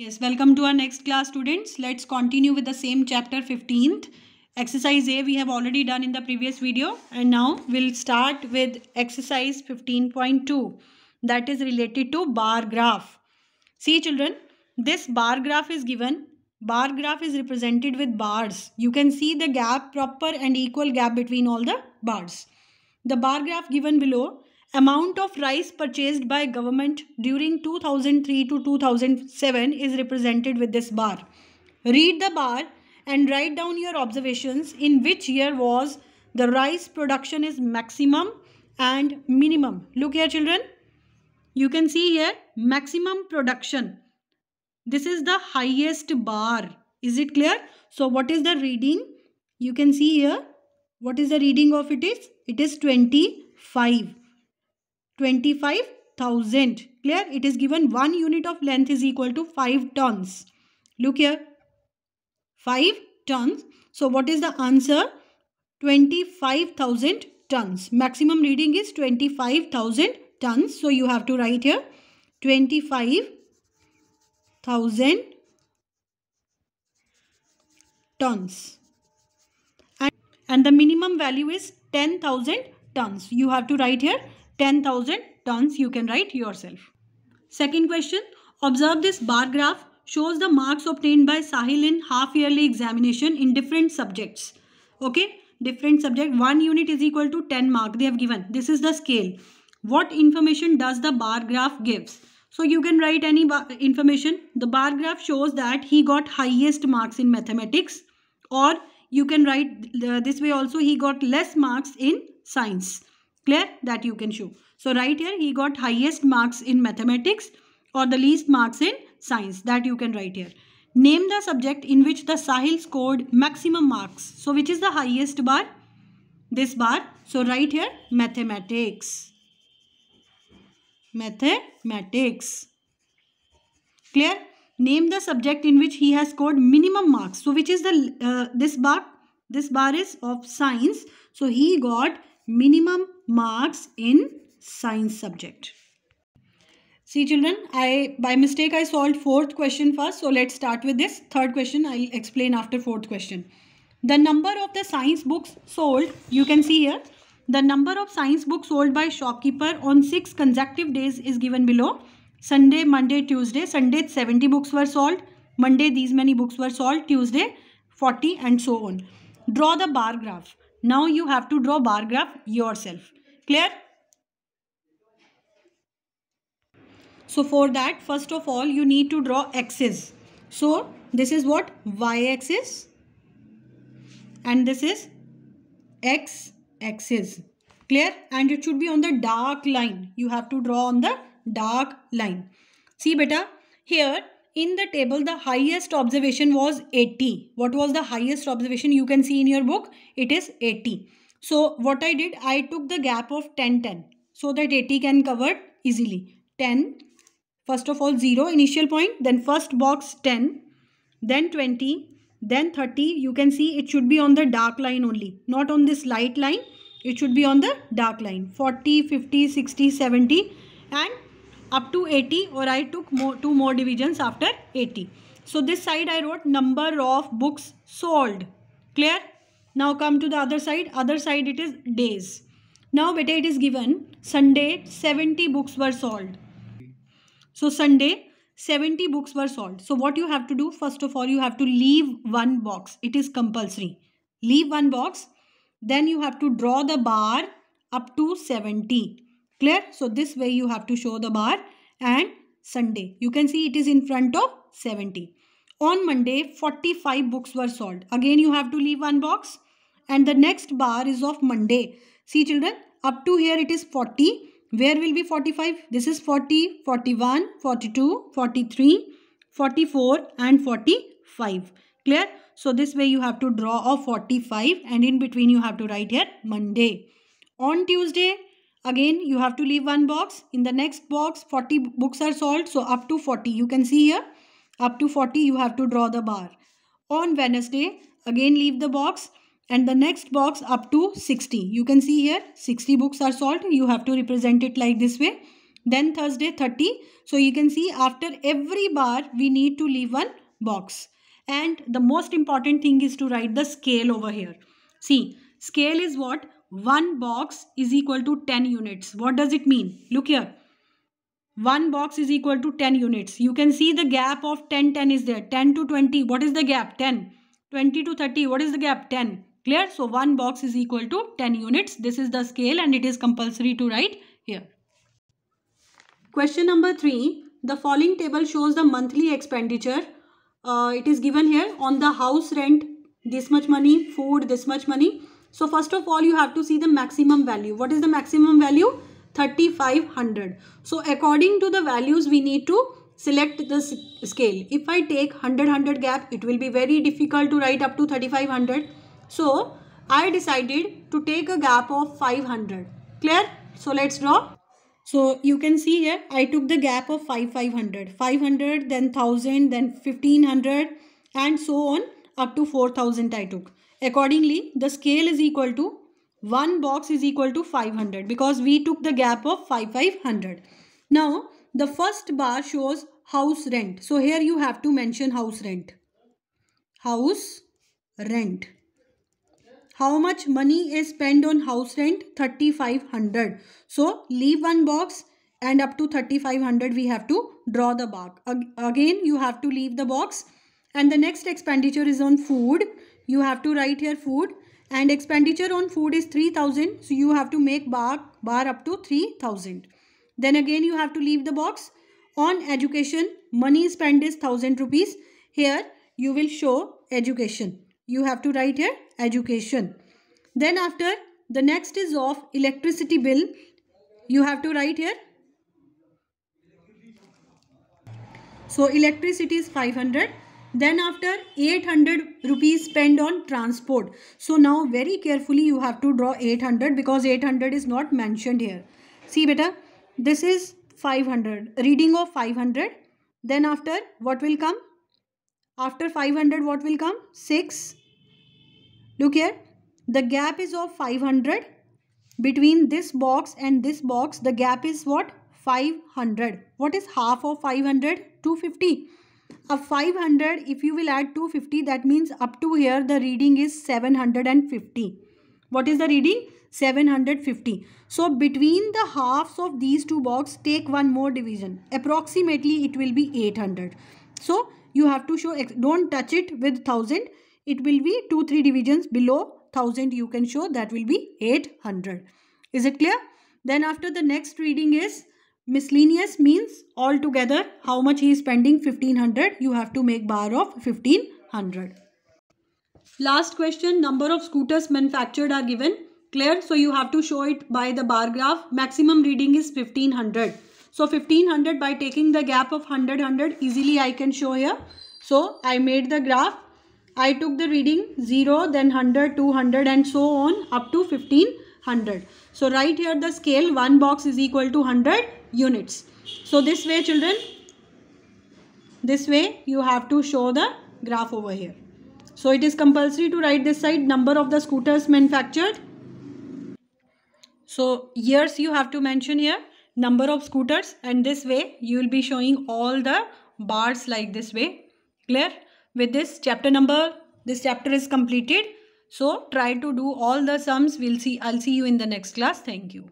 Yes, welcome to our next class students. Let's continue with the same chapter 15th. Exercise A we have already done in the previous video and now we'll start with exercise 15.2 that is related to bar graph. See children, this bar graph is given. Bar graph is represented with bars. You can see the gap, proper and equal gap between all the bars. The bar graph given below amount of rice purchased by government during 2003 to 2007 is represented with this bar. Read the bar and write down your observations in which year was the rice production is maximum and minimum. Look here children. You can see here maximum production. This is the highest bar. Is it clear? So what is the reading? You can see here. What is the reading of it is? It is 25. 25,000. Clear? It is given 1 unit of length is equal to 5 tons. Look here. 5 tons. So what is the answer? 25,000 tons. Maximum reading is 25,000 tons. So you have to write here 25,000 tons. And, and the minimum value is 10,000 tons. You have to write here 10,000 tons you can write yourself. Second question, observe this bar graph shows the marks obtained by Sahil in half yearly examination in different subjects. Okay, different subject, one unit is equal to 10 mark they have given. This is the scale. What information does the bar graph gives? So you can write any information. The bar graph shows that he got highest marks in mathematics or you can write uh, this way also he got less marks in science. Clear? That you can show. So right here he got highest marks in mathematics or the least marks in science. That you can write here. Name the subject in which the Sahil scored maximum marks. So which is the highest bar? This bar. So right here mathematics. Mathematics. Clear? Name the subject in which he has scored minimum marks. So which is the uh, this bar? This bar is of science. So he got minimum marks in science subject. See children, I by mistake I solved fourth question first. So let's start with this. Third question I'll explain after fourth question. The number of the science books sold, you can see here. The number of science books sold by shopkeeper on six consecutive days is given below. Sunday, Monday, Tuesday. Sunday 70 books were sold. Monday these many books were sold. Tuesday 40 and so on. Draw the bar graph. Now you have to draw bar graph yourself clear so for that first of all you need to draw axis so this is what y axis and this is x axis clear and it should be on the dark line you have to draw on the dark line see beta here in the table the highest observation was 80 what was the highest observation you can see in your book it is 80 so what I did, I took the gap of 10, 10 so that 80 can cover easily. 10, first of all 0 initial point, then first box 10, then 20, then 30. You can see it should be on the dark line only, not on this light line. It should be on the dark line. 40, 50, 60, 70 and up to 80 or I took more, two more divisions after 80. So this side I wrote number of books sold. Clear? Now come to the other side. Other side it is days. Now beta it is given. Sunday 70 books were sold. So Sunday 70 books were sold. So what you have to do first of all you have to leave one box. It is compulsory. Leave one box. Then you have to draw the bar up to 70. Clear? So this way you have to show the bar and Sunday. You can see it is in front of 70. On Monday 45 books were sold. Again you have to leave one box and the next bar is of Monday. See children, up to here it is 40. Where will be 45? This is 40, 41, 42, 43, 44 and 45. Clear? So this way you have to draw a 45 and in between you have to write here Monday. On Tuesday, again you have to leave one box. In the next box, 40 books are sold, So up to 40, you can see here, up to 40 you have to draw the bar. On Wednesday, again leave the box and the next box up to 60. You can see here 60 books are solved. You have to represent it like this way. Then Thursday 30. So you can see after every bar we need to leave one box. And the most important thing is to write the scale over here. See scale is what? One box is equal to 10 units. What does it mean? Look here. One box is equal to 10 units. You can see the gap of 10, 10 is there. 10 to 20. What is the gap? 10. 20 to 30. What is the gap? 10. Clear? So one box is equal to 10 units. This is the scale and it is compulsory to write here. Question number 3. The following table shows the monthly expenditure. Uh, it is given here on the house rent, this much money, food, this much money. So first of all, you have to see the maximum value. What is the maximum value? 3500. So according to the values, we need to select the scale. If I take 100-100 gap, it will be very difficult to write up to 3500. So I decided to take a gap of 500. Clear? So let's draw. So you can see here I took the gap of 5 500. 500 then 1000 then 1500 and so on up to 4000 I took. Accordingly the scale is equal to one box is equal to 500 because we took the gap of 5 500. Now the first bar shows house rent. So here you have to mention house rent. House rent. How much money is spent on house rent? 3500. So leave one box and up to 3500 we have to draw the box. Again you have to leave the box and the next expenditure is on food. You have to write here food and expenditure on food is 3000 so you have to make bar, bar up to 3000. Then again you have to leave the box. On education money spent is 1000 rupees. Here you will show education. You have to write here education. Then after the next is of electricity bill. You have to write here. So electricity is 500. Then after 800 rupees spent on transport. So now very carefully you have to draw 800 because 800 is not mentioned here. See beta, this is 500. Reading of 500. Then after what will come? After 500 what will come? 6 Look here. The gap is of 500. Between this box and this box, the gap is what? 500. What is half of 500? 250. Of 500, if you will add 250, that means up to here the reading is 750. What is the reading? 750. So between the halves of these two boxes, take one more division. Approximately it will be 800. So you have to show, don't touch it with 1000 it will be 2 3 divisions below 1000 you can show that will be 800 is it clear then after the next reading is miscellaneous means altogether how much he is spending 1500 you have to make bar of 1500 last question number of scooters manufactured are given clear so you have to show it by the bar graph maximum reading is 1500 so 1500 by taking the gap of 100 100 easily i can show here so i made the graph I took the reading 0, then 100, 200 and so on up to 1500. So right here the scale 1 box is equal to 100 units. So this way children, this way you have to show the graph over here. So it is compulsory to write this side number of the scooters manufactured. So years you have to mention here number of scooters and this way you will be showing all the bars like this way. Clear? with this chapter number, this chapter is completed. So try to do all the sums. We'll see. I'll see you in the next class. Thank you.